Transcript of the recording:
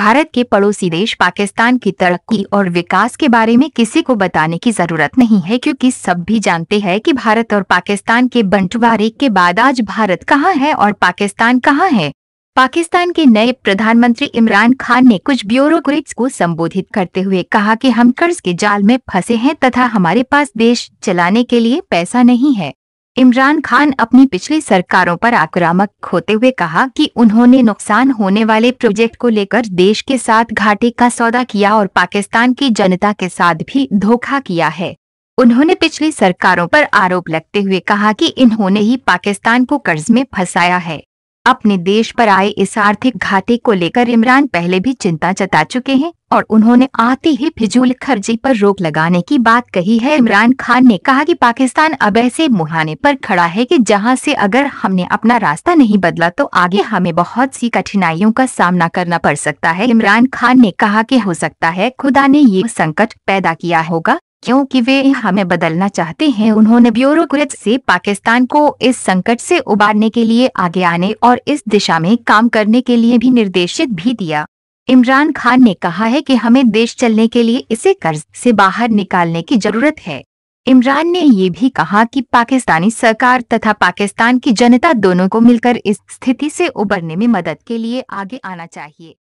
भारत के पड़ोसी देश पाकिस्तान की तरक्की और विकास के बारे में किसी को बताने की जरूरत नहीं है क्योंकि सब भी जानते हैं कि भारत और पाकिस्तान के बंटवारे के बाद आज भारत कहाँ है और पाकिस्तान कहाँ है पाकिस्तान के नए प्रधानमंत्री इमरान खान ने कुछ ब्यूरोक्रेट्स को संबोधित करते हुए कहा कि हम कर्ज के जाल में फंसे हैं तथा हमारे पास देश चलाने के लिए पैसा नहीं है इमरान खान अपनी पिछली सरकारों पर आक्रामक होते हुए कहा कि उन्होंने नुकसान होने वाले प्रोजेक्ट को लेकर देश के साथ घाटे का सौदा किया और पाकिस्तान की जनता के साथ भी धोखा किया है उन्होंने पिछली सरकारों पर आरोप लगते हुए कहा कि इन्होंने ही पाकिस्तान को कर्ज में फंसाया है अपने देश पर आए इस आर्थिक घाटे को लेकर इमरान पहले भी चिंता जता चुके हैं और उन्होंने आते ही फिजूल खर्ची पर रोक लगाने की बात कही है इमरान खान ने कहा कि पाकिस्तान अब ऐसे मुहाने पर खड़ा है कि जहां से अगर हमने अपना रास्ता नहीं बदला तो आगे हमें बहुत सी कठिनाइयों का सामना करना पड़ सकता है इमरान खान ने कहा की हो सकता है खुदा ने ये संकट पैदा किया होगा क्योंकि वे हमें बदलना चाहते हैं उन्होंने ब्यूरोक्रेट से पाकिस्तान को इस संकट से उबारने के लिए आगे आने और इस दिशा में काम करने के लिए भी निर्देशित भी दिया इमरान खान ने कहा है कि हमें देश चलने के लिए इसे कर्ज से बाहर निकालने की जरूरत है इमरान ने ये भी कहा कि पाकिस्तानी सरकार तथा पाकिस्तान की जनता दोनों को मिलकर इस स्थिति से उबरने में मदद के लिए आगे आना चाहिए